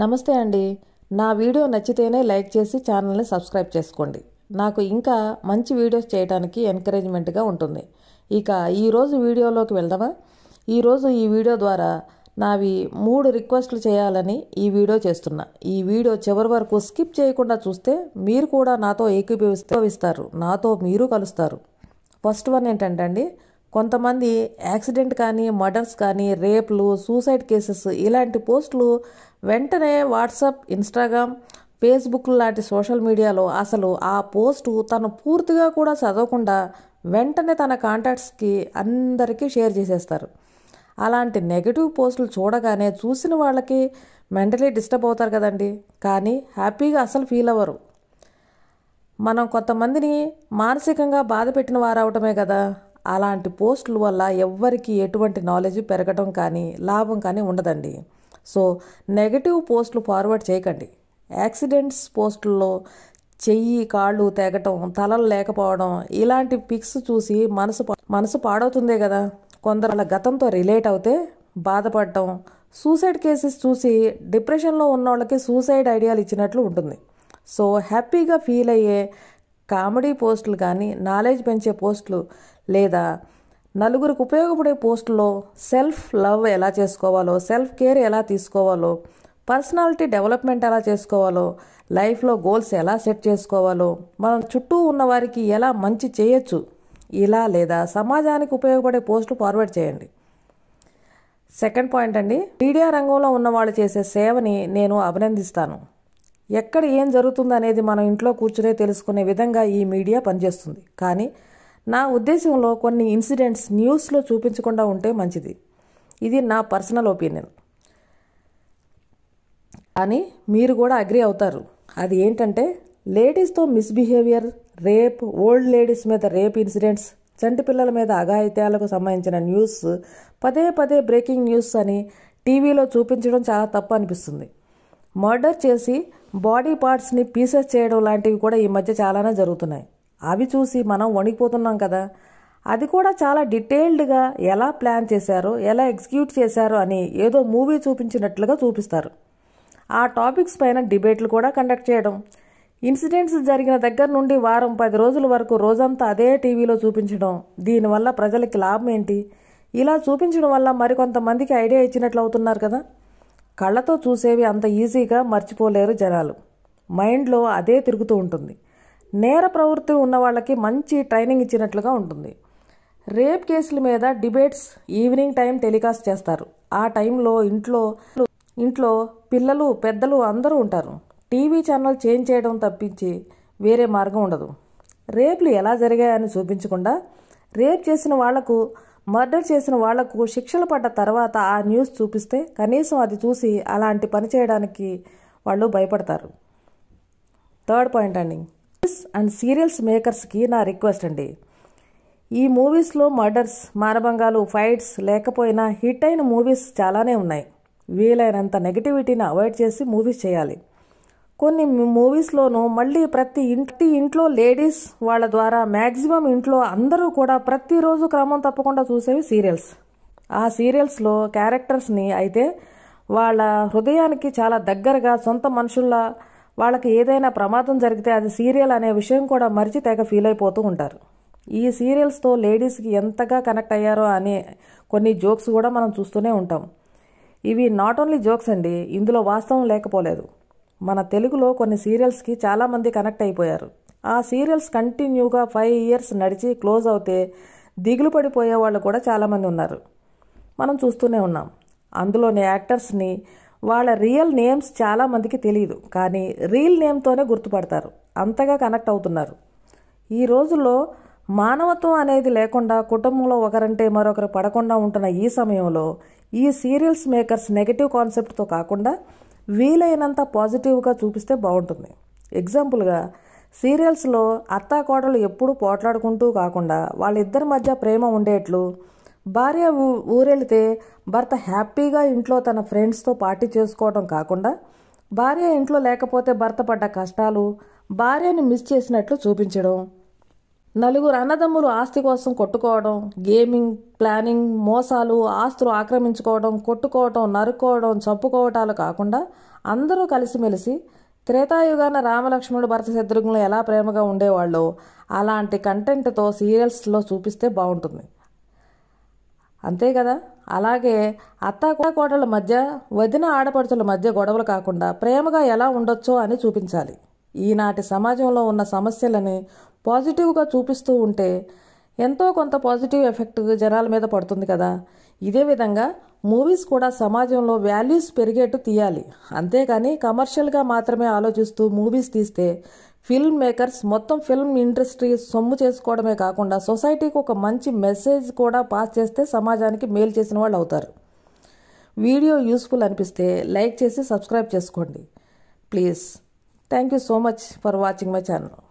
నమస్తే అండి నా వీడియో నచ్చితేనే లైక్ చేసి ఛానల్ని సబ్స్క్రైబ్ చేసుకోండి నాకు ఇంకా మంచి వీడియోస్ చేయడానికి ఎంకరేజ్మెంట్గా ఉంటుంది ఇక ఈరోజు వీడియోలోకి వెళ్దామా ఈరోజు ఈ వీడియో ద్వారా నావి మూడు రిక్వెస్ట్లు చేయాలని ఈ వీడియో చేస్తున్నా ఈ వీడియో చివరి వరకు స్కిప్ చేయకుండా చూస్తే మీరు కూడా నాతో ఏకీభవిస్తారు నాతో మీరు కలుస్తారు ఫస్ట్ వన్ ఏంటంటే అండి కొంతమంది యాక్సిడెంట్ కానీ మర్డర్స్ కానీ రేప్లు సూసైడ్ కేసెస్ ఇలాంటి పోస్టులు వెంటనే వాట్సాప్ ఇన్స్టాగ్రామ్ ఫేస్బుక్ లాంటి సోషల్ మీడియాలో అసలు ఆ పోస్టు తను పూర్తిగా కూడా చదవకుండా వెంటనే తన కాంటాక్ట్స్కి అందరికీ షేర్ చేసేస్తారు అలాంటి నెగిటివ్ పోస్టులు చూడగానే చూసిన వాళ్ళకి మెంటలీ డిస్టర్బ్ అవుతారు కదండి కానీ హ్యాపీగా అసలు ఫీల్ అవ్వరు మనం కొంతమందిని మానసికంగా బాధ పెట్టిన వారవటమే కదా అలాంటి పోస్టుల వల్ల ఎవ్వరికి ఎటువంటి నాలెడ్జ్ పెరగడం కానీ లాభం కానీ ఉండదండి సో నెగటివ్ పోస్టులు ఫార్వర్డ్ చేయకండి యాక్సిడెంట్స్ పోస్టుల్లో చెయ్యి కాళ్ళు తెగటం తలలు లేకపోవడం ఇలాంటి పిక్స్ చూసి మనసు మనసు పాడవుతుందే కదా కొందరు వాళ్ళ గతంతో రిలేట్ అవుతే బాధపడటం సూసైడ్ కేసెస్ చూసి డిప్రెషన్లో ఉన్న వాళ్ళకి సూసైడ్ ఐడియాలు ఇచ్చినట్లు ఉంటుంది సో హ్యాపీగా ఫీల్ అయ్యే కామెడీ పోస్టులు కానీ నాలెడ్జ్ పెంచే పోస్టులు లేదా నలుగురికి ఉపయోగపడే పోస్టులో సెల్ఫ్ లవ్ ఎలా చేసుకోవాలో సెల్ఫ్ కేర్ ఎలా తీసుకోవాలో పర్సనాలిటీ డెవలప్మెంట్ ఎలా చేసుకోవాలో లైఫ్లో గోల్స్ ఎలా సెట్ చేసుకోవాలో మనం చుట్టూ ఉన్న వారికి ఎలా మంచి చేయొచ్చు ఇలా లేదా సమాజానికి ఉపయోగపడే పోస్టులు ఫార్వర్డ్ చేయండి సెకండ్ పాయింట్ అండి మీడియా రంగంలో ఉన్న వాళ్ళు చేసే సేవని నేను అభినందిస్తాను ఎక్కడ ఏం అనేది మనం ఇంట్లో కూర్చునే తెలుసుకునే విధంగా ఈ మీడియా పనిచేస్తుంది కానీ నా ఉద్దేశంలో కొన్ని ఇన్సిడెంట్స్ న్యూస్లో చూపించకుండా ఉంటే మంచిది ఇది నా పర్సనల్ ఒపీనియన్ అని మీరు కూడా అగ్రి అవుతారు అది ఏంటంటే లేడీస్తో మిస్బిహేవియర్ రేప్ ఓల్డ్ లేడీస్ మీద రేప్ ఇన్సిడెంట్స్ చంటి పిల్లల మీద అఘాయిత్యాలకు సంబంధించిన న్యూస్ పదే పదే బ్రేకింగ్ న్యూస్ అని టీవీలో చూపించడం చాలా తప్పు అనిపిస్తుంది మర్డర్ చేసి బాడీ పార్ట్స్ని పీసెస్ చేయడం లాంటివి కూడా ఈ మధ్య చాలానే జరుగుతున్నాయి అవి చూసి మనం వణిగిపోతున్నాం కదా అది కూడా చాలా డీటెయిల్డ్గా ఎలా ప్లాన్ చేశారో ఎలా ఎగ్జిక్యూట్ చేశారో అని ఏదో మూవీ చూపించినట్లుగా చూపిస్తారు ఆ టాపిక్స్ పైన డిబేట్లు కూడా కండక్ట్ చేయడం ఇన్సిడెంట్స్ జరిగిన దగ్గర నుండి వారం పది రోజుల వరకు రోజంతా అదే టీవీలో చూపించడం దీనివల్ల ప్రజలకి లాభం ఏంటి ఇలా చూపించడం వల్ల మరికొంతమందికి ఐడియా ఇచ్చినట్లు అవుతున్నారు కదా కళ్ళతో చూసేవి అంత ఈజీగా మర్చిపోలేరు జనాలు మైండ్లో అదే తిరుగుతూ ఉంటుంది నేర ప్రవృత్తి ఉన్న వాళ్ళకి మంచి ట్రైనింగ్ ఇచ్చినట్లుగా ఉంటుంది రేప్ కేసుల మీద డిబేట్స్ ఈవినింగ్ టైం టెలికాస్ట్ చేస్తారు ఆ టైంలో ఇంట్లో ఇంట్లో పిల్లలు పెద్దలు అందరూ ఉంటారు టీవీ ఛానల్ చేంజ్ చేయడం తప్పించి వేరే మార్గం ఉండదు రేపులు ఎలా జరిగాయని చూపించకుండా రేప్ చేసిన వాళ్లకు మర్డర్ చేసిన వాళ్లకు శిక్షలు పడ్డ తర్వాత ఆ న్యూస్ చూపిస్తే కనీసం అది చూసి అలాంటి పని చేయడానికి వాళ్ళు భయపడతారు థర్డ్ పాయింట్ అండి మూవీస్ అండ్ సీరియల్స్ మేకర్స్కి నా రిక్వెస్ట్ అండి ఈ మూవీస్లో మర్డర్స్ మానభంగాలు ఫైట్స్ లేకపోయినా హిట్ అయిన మూవీస్ చాలానే ఉన్నాయి వీలైనంత నెగిటివిటీని అవాయిడ్ చేసి మూవీస్ చేయాలి కొన్ని మూవీస్లోనూ మళ్ళీ ప్రతి ఇంటి ఇంట్లో లేడీస్ వాళ్ళ ద్వారా మ్యాక్సిమం ఇంట్లో అందరూ కూడా ప్రతిరోజు క్రమం తప్పకుండా చూసేవి సీరియల్స్ ఆ సీరియల్స్లో క్యారెక్టర్స్ని అయితే వాళ్ళ హృదయానికి చాలా దగ్గరగా సొంత మనుషుల వాళ్ళకి ఏదైనా ప్రమాదం జరిగితే అది సీరియల్ అనే విషయం కూడా మరిచి తెగ ఫీల్ అయిపోతూ ఉంటారు ఈ సీరియల్స్తో లేడీస్కి ఎంతగా కనెక్ట్ అయ్యారో అనే కొన్ని జోక్స్ కూడా మనం చూస్తూనే ఉంటాం ఇవి నాట్ ఓన్లీ జోక్స్ అండి ఇందులో వాస్తవం లేకపోలేదు మన తెలుగులో కొన్ని సీరియల్స్కి చాలామంది కనెక్ట్ అయిపోయారు ఆ సీరియల్స్ కంటిన్యూగా ఫైవ్ ఇయర్స్ నడిచి క్లోజ్ అవుతే దిగులు పడిపోయే వాళ్ళు కూడా చాలామంది ఉన్నారు మనం చూస్తూనే ఉన్నాం అందులోని యాక్టర్స్ని వాళ్ళ రియల్ నేమ్స్ చాలామందికి తెలియదు కానీ రియల్ నేమ్తోనే గుర్తుపడతారు అంతగా కనెక్ట్ అవుతున్నారు ఈ రోజుల్లో మానవత్వం అనేది లేకుండా కుటుంబంలో ఒకరంటే మరొకరు పడకుండా ఉంటున్న ఈ సమయంలో ఈ సీరియల్స్ మేకర్స్ నెగిటివ్ కాన్సెప్ట్తో కాకుండా వీలైనంత పాజిటివ్గా చూపిస్తే బాగుంటుంది ఎగ్జాంపుల్గా సీరియల్స్లో కోటలు ఎప్పుడూ పోట్లాడుకుంటూ కాకుండా వాళ్ళిద్దరి మధ్య ప్రేమ ఉండేట్లు భార్య ఊరెళ్తే భర్త హ్యాపీగా ఇంట్లో తన ఫ్రెండ్స్తో పార్టీ చేసుకోవడం కాకుండా భార్య ఇంట్లో లేకపోతే భర్త పడ్డ కష్టాలు భార్యని మిస్ చేసినట్లు చూపించడం నలుగురు అన్నదమ్ములు ఆస్తి కోసం కొట్టుకోవడం గేమింగ్ ప్లానింగ్ మోసాలు ఆస్తులు ఆక్రమించుకోవడం కొట్టుకోవడం నరుక్కోవడం చంపుకోవటాలు కాకుండా అందరూ కలిసిమెలిసి త్రేతాయుగాన రామలక్ష్మణుడు భరత శత్రుఘ్నులు ఎలా ప్రేమగా ఉండేవాళ్ళో అలాంటి కంటెంట్తో సీరియల్స్లో చూపిస్తే బాగుంటుంది అంతే కదా అలాగే కోటల మధ్య వదిన ఆడపడుచుల మధ్య గొడవలు కాకుండా ప్రేమగా ఎలా ఉండొచ్చో అని చూపించాలి ఈనాటి సమాజంలో ఉన్న సమస్యలని పాజిటివ్గా చూపిస్తూ ఉంటే ఎంతో కొంత పాజిటివ్ ఎఫెక్ట్ జనాల మీద పడుతుంది కదా ఇదే విధంగా మూవీస్ కూడా సమాజంలో వాల్యూస్ పెరిగేట్టు తీయాలి అంతేకాని కమర్షియల్గా మాత్రమే ఆలోచిస్తూ మూవీస్ తీస్తే ఫిల్మ్ మేకర్స్ మొత్తం ఫిల్మ్ ఇండస్ట్రీ సొమ్ము చేసుకోవడమే కాకుండా సొసైటీకి ఒక మంచి మెసేజ్ కూడా పాస్ చేస్తే సమాజానికి మేలు చేసిన వాళ్ళు అవుతారు వీడియో యూస్ఫుల్ అనిపిస్తే లైక్ చేసి సబ్స్క్రైబ్ చేసుకోండి please Thank you so much for watching my channel.